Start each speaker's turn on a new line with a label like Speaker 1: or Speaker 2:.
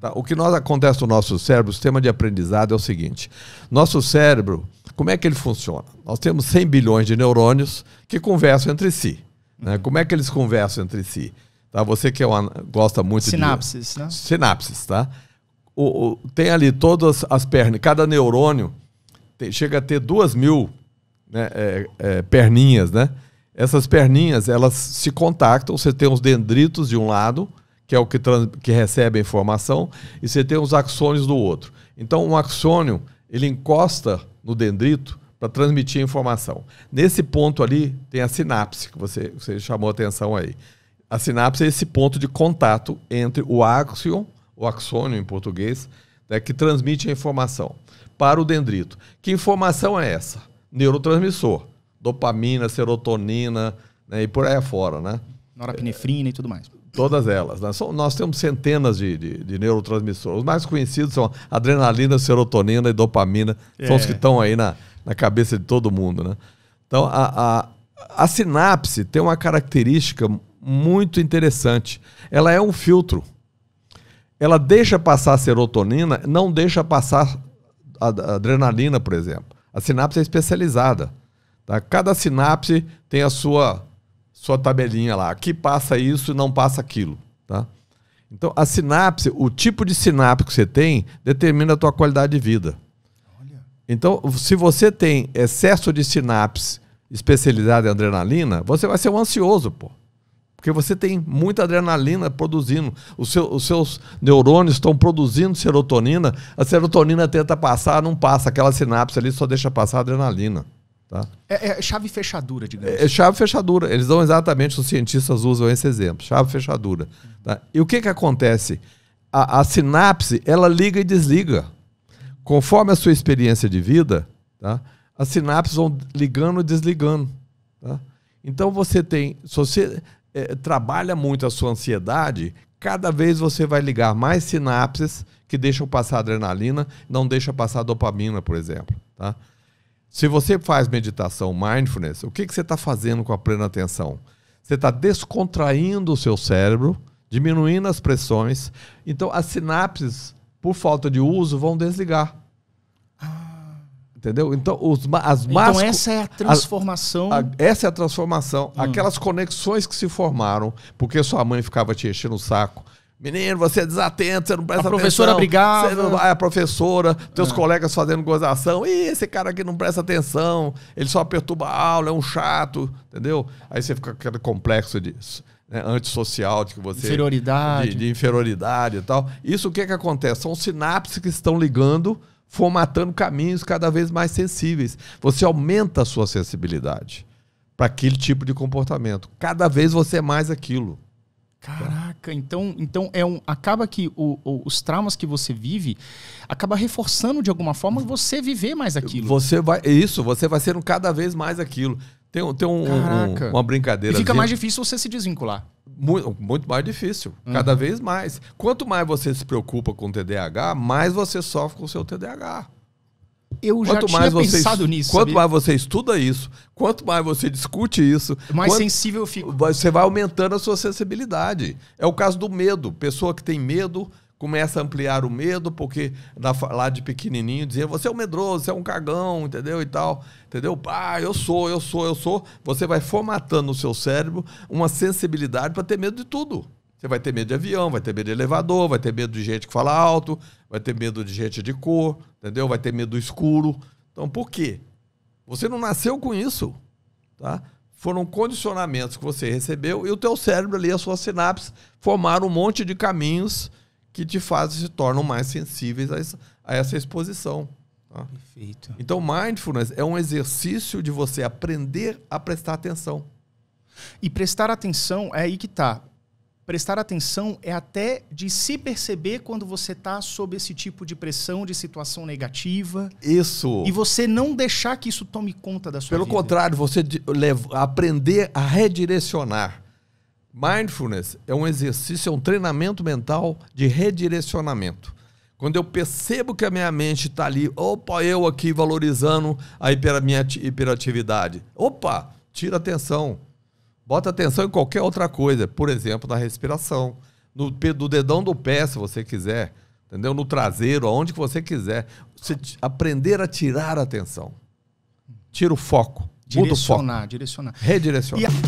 Speaker 1: Tá? O que nós, acontece no nosso cérebro, o sistema de aprendizado é o seguinte: nosso cérebro, como é que ele funciona? Nós temos 100 bilhões de neurônios que conversam entre si. Né? Como é que eles conversam entre si? Tá? Você que é uma, gosta muito sinapses, de. Sinapses, né? Sinapses, tá? O, o, tem ali todas as pernas, cada neurônio tem, chega a ter duas mil né, é, é, perninhas, né? Essas perninhas, elas se contactam, você tem os dendritos de um lado que é o que, trans, que recebe a informação, e você tem os axônios do outro. Então, um axônio, ele encosta no dendrito para transmitir a informação. Nesse ponto ali, tem a sinapse, que você, você chamou a atenção aí. A sinapse é esse ponto de contato entre o axion, o axônio em português, né, que transmite a informação para o dendrito. Que informação é essa? Neurotransmissor, dopamina, serotonina né, e por aí afora, né? Norapnefrina é, e tudo mais. Todas elas. Né? São, nós temos centenas de, de, de, neurotransmissores. Os mais conhecidos são adrenalina, serotonina e dopamina. É. São os é. que estão aí na, na cabeça de todo mundo. Né? Então, a, a, a sinapse tem uma característica muito interessante. Ela é um filtro. Ela deixa passar serotonina, não deixa passar a, a adrenalina, por exemplo. A sinapse é especializada. Tá? Cada sinapse tem a sua sua tabelinha lá. Aqui passa isso e não passa aquilo, tá? Então, a sinapse, o tipo de sinapse que você tem, determina a tua qualidade de vida. Olha. Então, se você tem excesso de sinapse especializada em adrenalina, você vai ser um ansioso, pô. Porque você tem muita adrenalina produzindo, os, seu, os seus neurônios estão produzindo serotonina, a serotonina tenta passar, não passa, aquela sinapse ali só deixa passar adrenalina. Tá? É, é, chave fechadura, digamos. É, é, assim. chave fechadura. Eles dão exatamente, os cientistas usam esse exemplo, chave fechadura. Tá? E o que, que acontece? A, a, sinapse, ela liga e desliga. Conforme a sua experiência de vida, tá? as sinapses vão ligando e desligando. Tá? Então você tem, se você é, trabalha muito a sua ansiedade, cada vez você vai ligar mais sinapses que deixam passar adrenalina, não deixa passar dopamina, por exemplo. Tá? Se você faz meditação mindfulness, o que, que você está fazendo com a plena atenção? Você está descontraindo o seu cérebro, diminuindo as pressões. Então, as sinapses, por falta de uso, vão desligar. Ah. Entendeu? Então, os, as Então, essa é a transformação. A, a, essa é a transformação. Hum. Aquelas conexões que se formaram, porque sua mãe ficava te enchendo o saco Menino, você é desatento, você não presta atenção. A professora atenção, brigava. Não, a professora, teus é. colegas fazendo gozação. Ih, esse cara aqui não presta atenção, ele só perturba a aula, é um chato, entendeu? Aí você fica com aquele complexo disso. Né, antissocial, de que você. Inferioridade. De, de, inferioridade e tal. Isso o que, é que acontece? São sinapses que estão ligando, formatando caminhos cada vez mais sensíveis. Você aumenta a sua sensibilidade para aquele tipo de comportamento. Cada vez você é mais aquilo. Caraca. Então, então é um, acaba que o, o, os traumas que você vive acaba reforçando de alguma forma você viver mais aquilo. Você vai, isso, você vai sendo cada vez mais aquilo. Tem, tem um, um, uma brincadeira. E fica mais difícil você se desvincular. Muito, muito mais difícil. Uhum. Cada vez mais. Quanto mais você se preocupa com o TDAH, mais você sofre com o seu TDAH eu quanto já tinha mais você pensado nisso. Quanto sabia? mais você estuda isso, quanto mais você discute isso, mais quanto, sensível eu fico. Você vai aumentando a sua sensibilidade. É o caso do medo. Pessoa que tem medo começa a ampliar o medo, porque na, lá de pequenininho dizia, você é um medroso, você é um cagão, entendeu? E tal, entendeu? Ah, eu sou, eu sou, eu sou. Você vai formatando no seu cérebro uma sensibilidade para ter medo de tudo. Você vai ter medo de avião, vai ter medo de elevador, vai ter medo de gente que fala alto, vai ter medo de gente de cor, entendeu? Vai ter medo do escuro. Então, por quê? Você não nasceu com isso, tá? Foram condicionamentos que você recebeu e o teu cérebro ali, as suas sinapses, formaram um monte de caminhos que te fazem se tornam mais sensíveis a essa, a essa exposição. Tá? Perfeito. Então, mindfulness é um exercício de você aprender a prestar atenção. E prestar atenção é aí que tá prestar atenção é até de se perceber quando você está sob esse tipo de pressão, de situação negativa. Isso. E você não deixar que isso tome conta da sua Pelo vida. Pelo contrário, você aprender a redirecionar. Mindfulness é um exercício, é um treinamento mental de redirecionamento. Quando eu percebo que a minha mente está ali, opa, eu aqui valorizando a hiper, minha hiperatividade. Opa, tira atenção Bota atenção em qualquer outra coisa, por exemplo, na respiração, no, dedão do pé, se você quiser, entendeu? No traseiro, aonde que você quiser. Você aprender a tirar a atenção. Tira o foco.
Speaker 2: Direcionar, direcionar.
Speaker 1: Redirecionar. E a